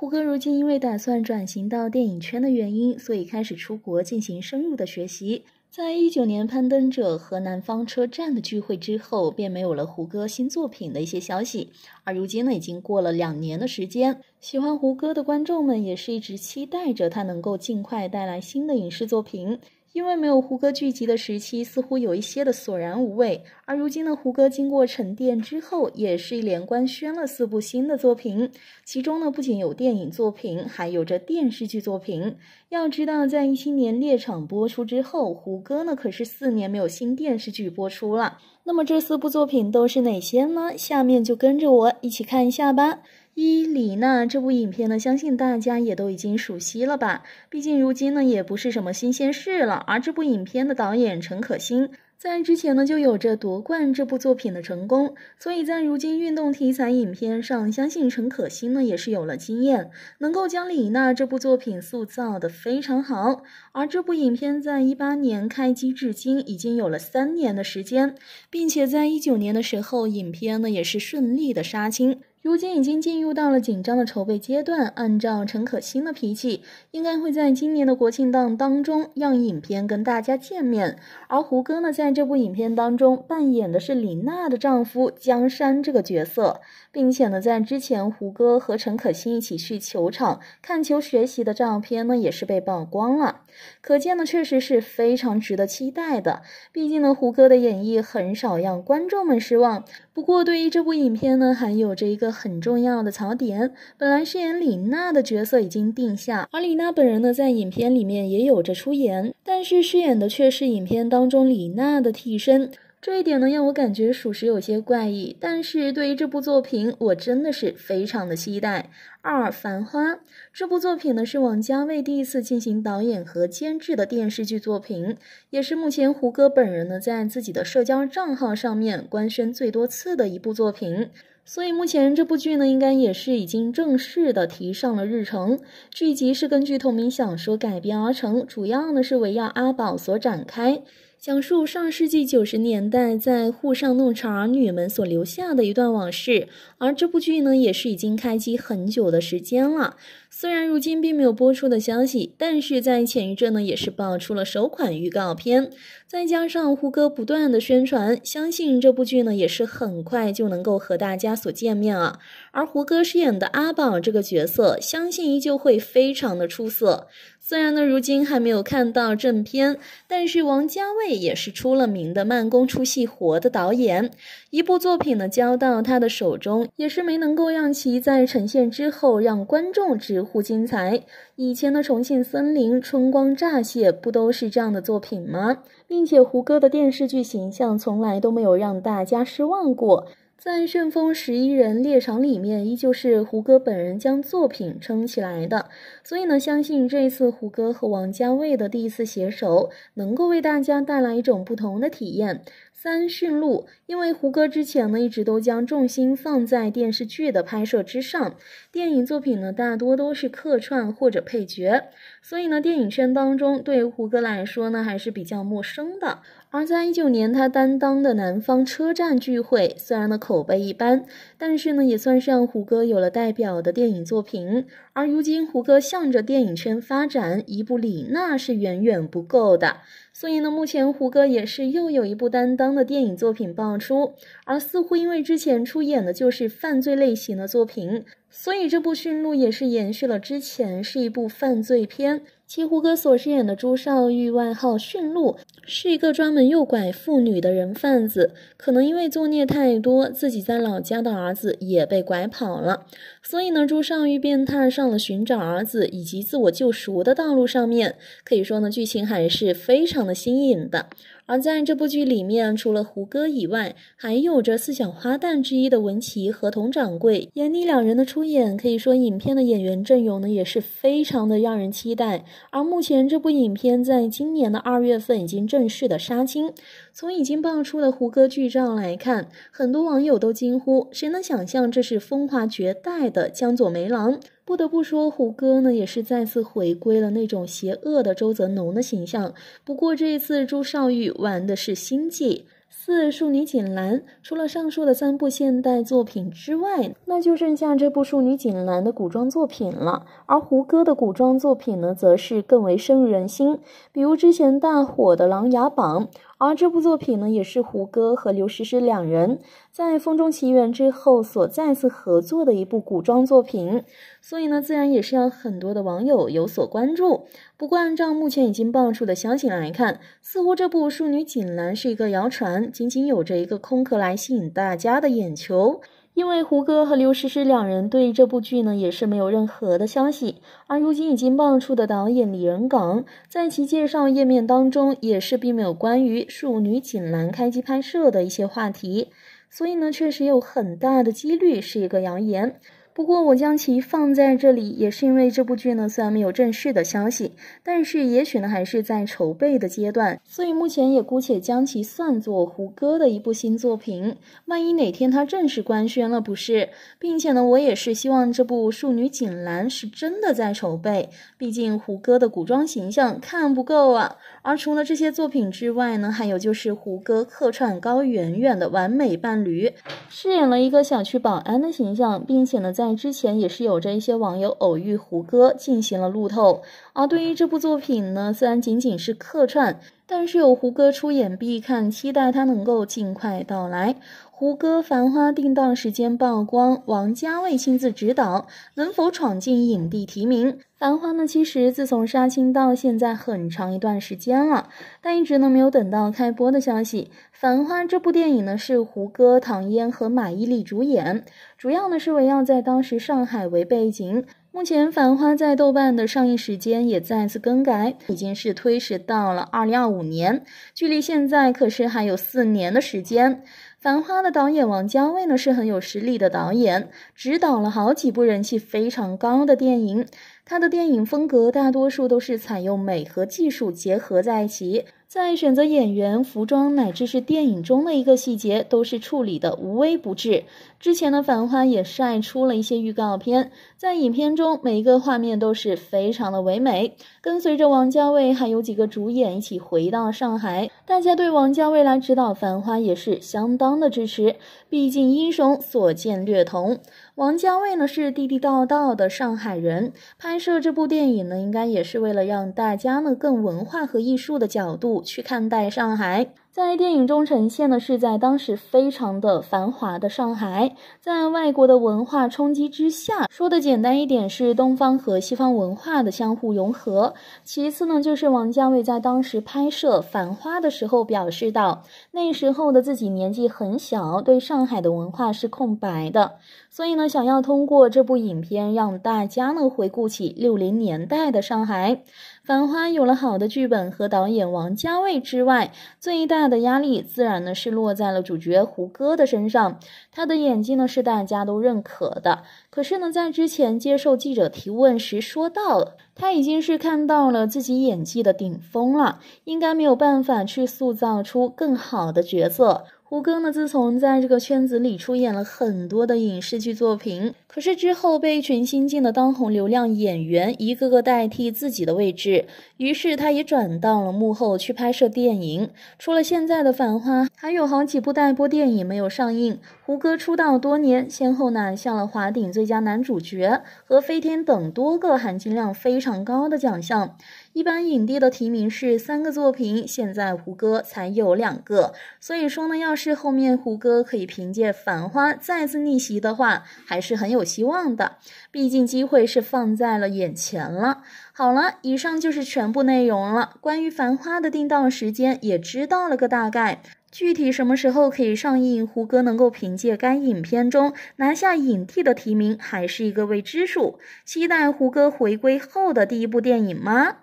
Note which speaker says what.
Speaker 1: 胡歌如今因为打算转型到电影圈的原因，所以开始出国进行深入的学习。在一九年《攀登者》和《南方车站的聚会》之后，便没有了胡歌新作品的一些消息。而如今呢，已经过了两年的时间，喜欢胡歌的观众们也是一直期待着他能够尽快带来新的影视作品。因为没有胡歌聚集的时期，似乎有一些的索然无味。而如今的胡歌经过沉淀之后，也是一连官宣了四部新的作品，其中呢不仅有电影作品，还有着电视剧作品。要知道，在一七年《猎场》播出之后，胡歌呢可是四年没有新电视剧播出了。那么这四部作品都是哪些呢？下面就跟着我一起看一下吧。伊里娜这部影片呢，相信大家也都已经熟悉了吧？毕竟如今呢也不是什么新鲜事了。而这部影片的导演陈可辛，在之前呢就有着夺冠这部作品的成功，所以在如今运动题材影片上，相信陈可辛呢也是有了经验，能够将李娜这部作品塑造的非常好。而这部影片在一八年开机至今，已经有了三年的时间，并且在一九年的时候，影片呢也是顺利的杀青。如今已经进入到了紧张的筹备阶段，按照陈可辛的脾气，应该会在今年的国庆档当中让影片跟大家见面。而胡歌呢，在这部影片当中扮演的是李娜的丈夫江山这个角色，并且呢，在之前胡歌和陈可辛一起去球场看球学习的照片呢，也是被曝光了。可见呢，确实是非常值得期待的。毕竟呢，胡歌的演绎很少让观众们失望。不过，对于这部影片呢，还有着一个。很重要的槽点，本来饰演李娜的角色已经定下，而李娜本人呢，在影片里面也有着出演，但是饰演的却是影片当中李娜的替身。这一点呢，让我感觉属实有些怪异，但是对于这部作品，我真的是非常的期待。二《繁花》这部作品呢，是王家卫第一次进行导演和监制的电视剧作品，也是目前胡歌本人呢在自己的社交账号上面官宣最多次的一部作品。所以目前这部剧呢，应该也是已经正式的提上了日程。剧集是根据同名小说改编而成，主要呢是围绕阿宝所展开。讲述上世纪九十年代在沪上弄潮儿女们所留下的一段往事，而这部剧呢也是已经开机很久的时间了。虽然如今并没有播出的消息，但是在前一阵呢也是爆出了首款预告片，再加上胡歌不断的宣传，相信这部剧呢也是很快就能够和大家所见面啊。而胡歌饰演的阿宝这个角色，相信依旧会非常的出色。虽然呢，如今还没有看到正片，但是王家卫也是出了名的慢工出细活的导演。一部作品呢交到他的手中，也是没能够让其在呈现之后让观众直呼精彩。以前的《重庆森林》《春光乍泄》不都是这样的作品吗？并且胡歌的电视剧形象从来都没有让大家失望过。在《旋风十一人猎场》里面，依旧是胡歌本人将作品撑起来的，所以呢，相信这次胡歌和王家卫的第一次携手，能够为大家带来一种不同的体验。三驯鹿，因为胡歌之前呢一直都将重心放在电视剧的拍摄之上，电影作品呢大多都是客串或者配角，所以呢电影圈当中对胡歌来说呢还是比较陌生的。而在一九年他担当的《南方车站聚会》，虽然呢口碑一般，但是呢也算是让胡歌有了代表的电影作品。而如今胡歌向着电影圈发展，一部《李娜》是远远不够的。所以呢，目前胡歌也是又有一部担当的电影作品爆出，而似乎因为之前出演的就是犯罪类型的作品，所以这部《驯鹿》也是延续了之前是一部犯罪片。戚胡歌所饰演的朱少玉，外号“驯鹿”，是一个专门诱拐妇女的人贩子。可能因为作孽太多，自己在老家的儿子也被拐跑了。所以呢，朱少玉便踏上了寻找儿子以及自我救赎的道路。上面可以说呢，剧情还是非常的新颖的。而在这部剧里面，除了胡歌以外，还有着四小花旦之一的文琪和佟掌柜、闫妮两人的出演，可以说影片的演员阵容呢也是非常的让人期待。而目前这部影片在今年的二月份已经正式的杀青。从已经爆出的胡歌剧照来看，很多网友都惊呼：谁能想象这是风华绝代的江左梅郎？不得不说，胡歌呢也是再次回归了那种邪恶的周泽农的形象。不过这一次，朱少玉玩的是心计。四《淑女锦兰》除了上述的三部现代作品之外，那就剩下这部《淑女锦兰》的古装作品了。而胡歌的古装作品呢，则是更为深入人心，比如之前大火的《琅琊榜》。而这部作品呢，也是胡歌和刘诗诗两人在《风中奇缘》之后所再次合作的一部古装作品，所以呢，自然也是让很多的网友有所关注。不过，按照目前已经爆出的消息来看，似乎这部《淑女锦兰》是一个谣传，仅仅有着一个空壳来吸引大家的眼球。因为胡歌和刘诗诗两人对这部剧呢也是没有任何的消息，而如今已经放出的导演李仁港，在其介绍页面当中也是并没有关于《庶女锦兰》开机拍摄的一些话题，所以呢，确实有很大的几率是一个谣言。不过我将其放在这里，也是因为这部剧呢，虽然没有正式的消息，但是也许呢还是在筹备的阶段，所以目前也姑且将其算作胡歌的一部新作品。万一哪天他正式官宣了，不是？并且呢，我也是希望这部《庶女锦兰》是真的在筹备，毕竟胡歌的古装形象看不够啊。而除了这些作品之外呢，还有就是胡歌客串高圆圆的完美伴侣，饰演了一个小区保安的形象，并且呢在。之前也是有着一些网友偶遇胡歌进行了路透，而对于这部作品呢，虽然仅仅是客串。但是有胡歌出演必看，期待他能够尽快到来。胡歌《繁花》定档时间曝光，王家卫亲自指导，能否闯进影帝提名？《繁花》呢？其实自从杀青到现在很长一段时间了，但一直呢没有等到开播的消息。《繁花》这部电影呢是胡歌、唐嫣和马伊琍主演，主要呢是围绕在当时上海为背景。目前，《繁花》在豆瓣的上映时间也再次更改，已经是推迟到了二零二五年，距离现在可是还有四年的时间。《繁花》的导演王家卫呢，是很有实力的导演，执导了好几部人气非常高的电影。他的电影风格大多数都是采用美和技术结合在一起，在选择演员、服装乃至是电影中的一个细节，都是处理的无微不至。之前的《繁花》也晒出了一些预告片。在影片中，每一个画面都是非常的唯美。跟随着王家卫还有几个主演一起回到上海，大家对王家卫来指导《繁花》也是相当的支持。毕竟英雄所见略同，王家卫呢是地地道道的上海人，拍摄这部电影呢，应该也是为了让大家呢更文化和艺术的角度去看待上海。在电影中呈现的，是在当时非常的繁华的上海，在外国的文化冲击之下，说的简单一点是东方和西方文化的相互融合。其次呢，就是王家卫在当时拍摄《繁花》的时候表示到，那时候的自己年纪很小，对上海的文化是空白的，所以呢，想要通过这部影片让大家呢回顾起六零年代的上海。《繁花》有了好的剧本和导演王家卫之外，最大的压力自然呢是落在了主角胡歌的身上。他的演技呢是大家都认可的，可是呢在之前接受记者提问时说到了，他已经是看到了自己演技的顶峰了，应该没有办法去塑造出更好的角色。胡歌呢，自从在这个圈子里出演了很多的影视剧作品，可是之后被一群新晋的当红流量演员一个个代替自己的位置，于是他也转到了幕后去拍摄电影。除了现在的《繁花》，还有好几部待播电影没有上映。胡歌出道多年，先后拿下了华鼎最佳男主角和飞天等多个含金量非常高的奖项。一般影帝的提名是三个作品，现在胡歌才有两个，所以说呢，要是后面胡歌可以凭借《繁花》再次逆袭的话，还是很有希望的。毕竟机会是放在了眼前了。好了，以上就是全部内容了。关于《繁花》的定档时间，也知道了个大概，具体什么时候可以上映，胡歌能够凭借该影片中拿下影帝的提名还是一个未知数。期待胡歌回归后的第一部电影吗？